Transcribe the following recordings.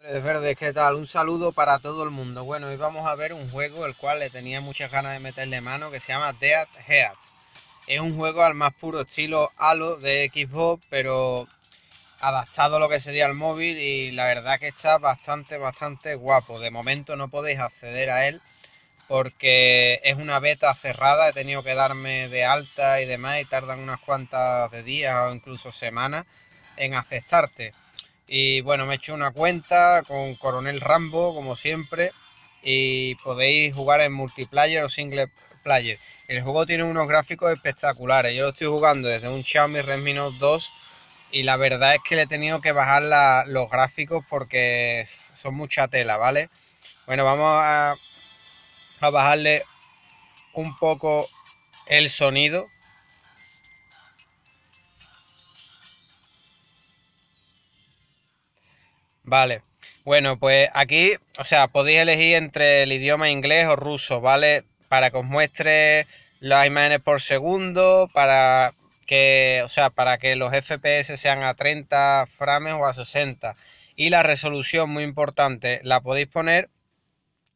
de Verde, ¿qué tal? Un saludo para todo el mundo. Bueno, hoy vamos a ver un juego el cual le tenía muchas ganas de meterle mano que se llama Dead Heads. Es un juego al más puro estilo Halo de Xbox, pero adaptado a lo que sería el móvil y la verdad que está bastante, bastante guapo. De momento no podéis acceder a él porque es una beta cerrada, he tenido que darme de alta y demás y tardan unas cuantas de días o incluso semanas en aceptarte. Y bueno, me he hecho una cuenta con Coronel Rambo, como siempre. Y podéis jugar en multiplayer o single player. El juego tiene unos gráficos espectaculares. Yo lo estoy jugando desde un Xiaomi Redmi Note 2. Y la verdad es que le he tenido que bajar los gráficos porque son mucha tela, ¿vale? Bueno, vamos a bajarle un poco el sonido. Vale. Bueno, pues aquí, o sea, podéis elegir entre el idioma inglés o ruso, ¿vale? Para que os muestre las imágenes por segundo, para que, o sea, para que los FPS sean a 30 frames o a 60. Y la resolución, muy importante, la podéis poner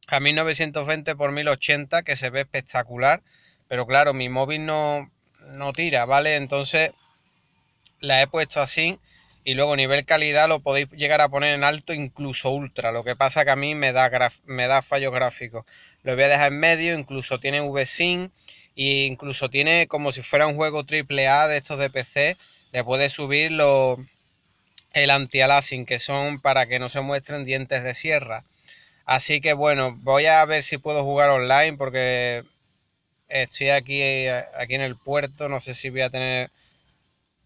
a 1920 x 1080, que se ve espectacular. Pero claro, mi móvil no, no tira, ¿vale? Entonces la he puesto así y luego nivel calidad lo podéis llegar a poner en alto, incluso ultra. Lo que pasa que a mí me da, me da fallos gráficos. Lo voy a dejar en medio, incluso tiene VSync, e incluso tiene como si fuera un juego triple A de estos de PC. Le puedes subir el anti-aliasing, que son para que no se muestren dientes de sierra. Así que bueno, voy a ver si puedo jugar online porque estoy aquí, eh, aquí en el puerto. No sé si voy a tener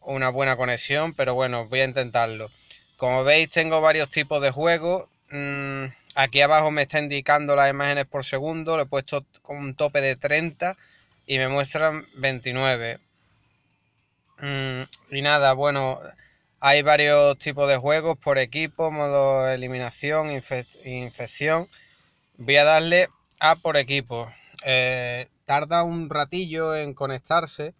una buena conexión, pero bueno, voy a intentarlo. Como veis, tengo varios tipos de juegos. Mm, aquí abajo me está indicando las imágenes por segundo. Le he puesto un tope de 30 y me muestran 29. Mm, y nada, bueno, hay varios tipos de juegos por equipo, modo eliminación, infección. Voy a darle a por equipo. Eh, tarda un ratillo en conectarse.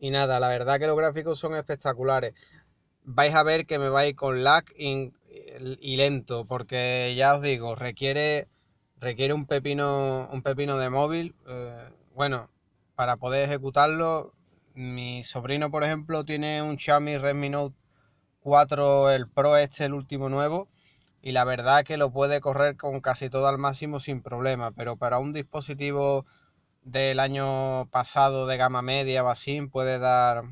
Y nada, la verdad que los gráficos son espectaculares. Vais a ver que me vais con lag y, lento, porque ya os digo, requiere, requiere un, pepino, un pepino de móvil. Eh, bueno, para poder ejecutarlo, mi sobrino, por ejemplo, tiene un Xiaomi Redmi Note 4, el Pro este, el último nuevo y la verdad que lo puede correr con casi todo al máximo sin problema, pero para un dispositivo del año pasado de gama media o así puede dar,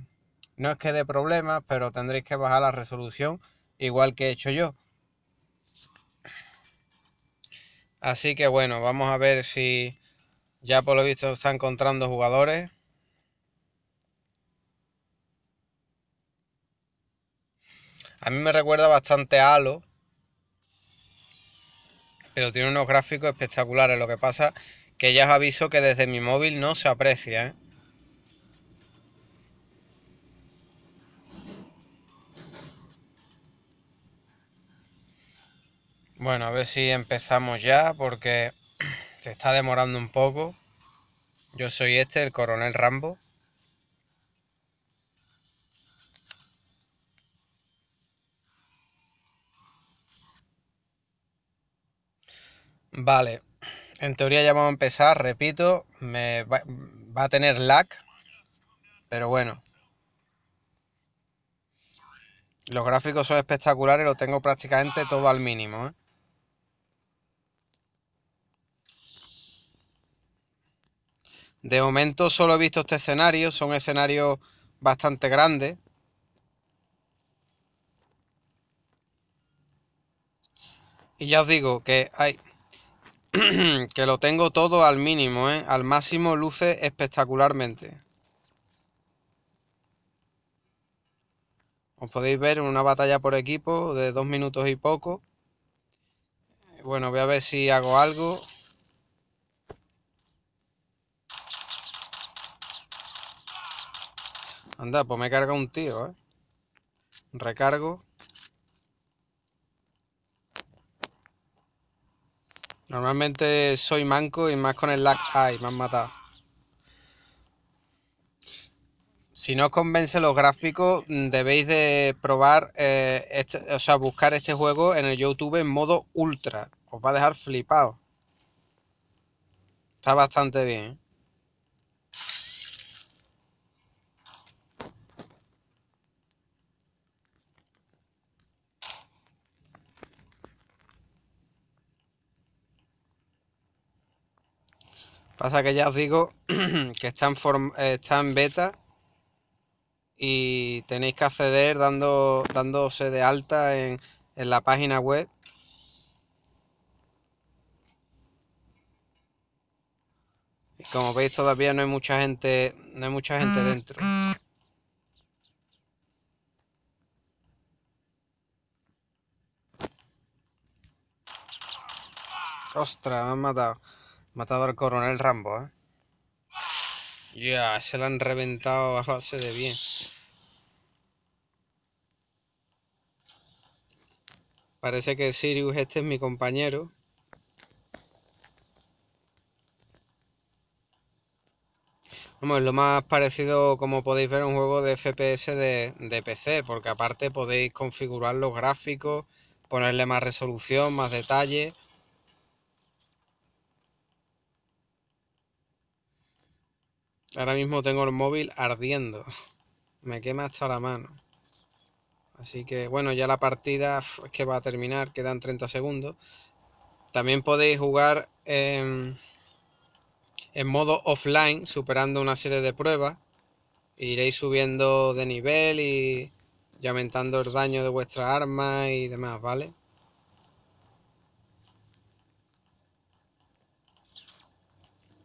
no es que dé problemas, pero tendréis que bajar la resolución igual que he hecho yo. Así que bueno, vamos a ver si ya por lo visto está encontrando jugadores. A mí me recuerda bastante a Halo, pero tiene unos gráficos espectaculares. Lo que pasa que ya os aviso que desde mi móvil no se aprecia, ¿eh? Bueno, a ver si empezamos ya porque se está demorando un poco. Yo soy este, el coronel Rambo. Vale. En teoría ya vamos a empezar, repito, me va, a tener lag, pero bueno. Los gráficos son espectaculares, lo tengo prácticamente todo al mínimo, ¿eh? De momento solo he visto este escenario, son escenarios bastante grandes. Y ya os digo que hay... que lo tengo todo al mínimo, ¿eh? Al máximo luce espectacularmente. Os podéis ver una batalla por equipo de dos minutos y poco. Bueno, voy a ver si hago algo. Anda, pues me carga un tío, ¿eh? Recargo. Normalmente soy manco y más con el lag y me han matado. Si no os convence los gráficos, mm, debéis de probar, eh, este, o sea, buscar este juego en el YouTube en modo ultra. Os va a dejar flipado. Está bastante bien. ¿eh? Pasa que ya os digo que está en, beta y tenéis que acceder dando, dándose de alta en, en la página web. Y como veis todavía no hay mucha gente, no hay mucha gente dentro. Ostras, me han matado. Matado al coronel Rambo, ¿eh? Ya, se lo han reventado a base de bien. Parece que Sirius este es mi compañero. Vamos, lo más parecido, como podéis ver, un juego de FPS de, de PC, porque aparte podéis configurar los gráficos, ponerle más resolución, más detalle Ahora mismo tengo el móvil ardiendo. Me quema hasta la mano. Así que bueno, ya la partida que va a terminar, quedan 30 segundos. También podéis jugar en, modo offline, superando una serie de pruebas. iréis subiendo de nivel y aumentando el daño de vuestra arma y demás, ¿vale?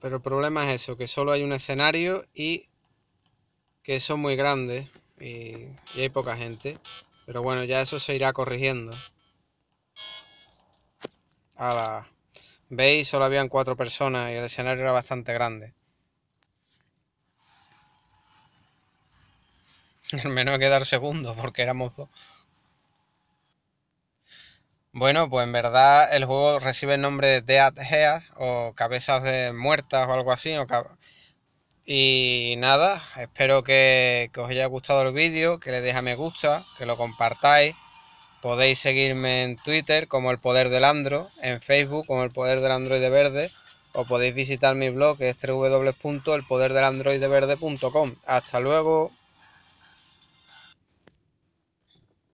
Pero el problema es eso, que solo hay un escenario y que son muy grandes y, hay poca gente. Pero bueno, ya eso se irá corrigiendo. ¿Veis? Solo habían cuatro personas y el escenario era bastante grande. Al menos que dar segundo porque éramos dos. Bueno, pues en verdad el juego recibe el nombre de Dead Heads o Cabezas de Muertas o algo así. y nada, espero que, os haya gustado el vídeo, que le deis a me gusta, que lo compartáis. Podéis seguirme en Twitter como El Poder del Andro, en Facebook como El Poder del Android Verde, o podéis visitar mi blog que es www.elpoderdelandroideverde.com. Hasta luego.